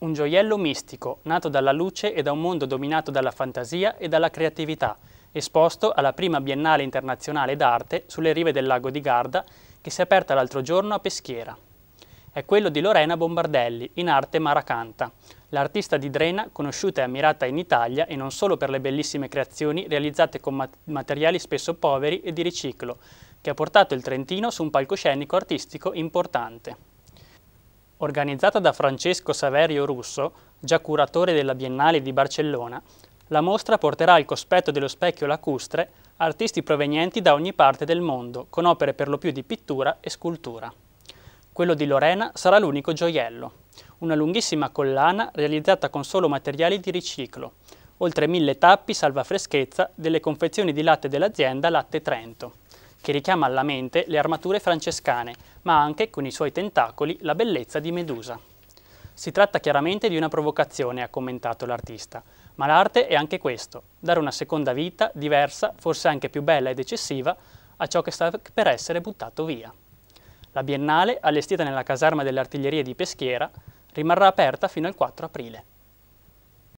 un gioiello mistico, nato dalla luce e da un mondo dominato dalla fantasia e dalla creatività, esposto alla prima Biennale internazionale d'arte sulle rive del lago di Garda, che si è aperta l'altro giorno a Peschiera. È quello di Lorena Bombardelli, in arte Maracanta, l'artista di Drena conosciuta e ammirata in Italia e non solo per le bellissime creazioni realizzate con materiali spesso poveri e di riciclo, che ha portato il Trentino su un palcoscenico artistico importante. Organizzata da Francesco Saverio Russo, già curatore della Biennale di Barcellona, la mostra porterà al cospetto dello specchio lacustre artisti provenienti da ogni parte del mondo, con opere per lo più di pittura e scultura. Quello di Lorena sarà l'unico gioiello, una lunghissima collana realizzata con solo materiali di riciclo, oltre mille tappi salva freschezza delle confezioni di latte dell'azienda Latte Trento che richiama alla mente le armature francescane, ma anche, con i suoi tentacoli, la bellezza di Medusa. Si tratta chiaramente di una provocazione, ha commentato l'artista, ma l'arte è anche questo, dare una seconda vita, diversa, forse anche più bella ed eccessiva, a ciò che sta per essere buttato via. La Biennale, allestita nella caserma delle artiglierie di Peschiera, rimarrà aperta fino al 4 aprile.